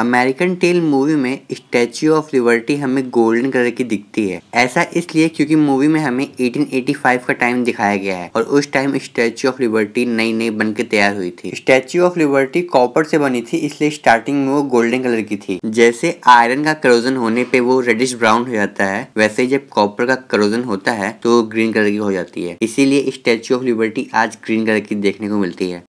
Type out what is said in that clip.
American tale movie में Statue of Liberty हमें golden colour की दिखती है ऐसा इसलिए क्योंकि मूवी में हमें 1885 का टाइम दिखाया गया है और उस टाइम स्टैच्यू ऑफ लिबर्टी नई नई बन के तैयार हुई थी स्टैच्यू ऑफ लिबर्टी कॉपर से बनी थी इसलिए स्टार्टिंग में वो गोल्डन कलर की थी जैसे आयरन का करोजन होने पे वो रेडिश ब्राउन हो जाता है वैसे जब कॉपर का करोजन होता है तो ग्रीन कलर की हो जाती है इसीलिए स्टैच्यू ऑफ लिबर्टी आज ग्रीन कलर की देखने को मिलती है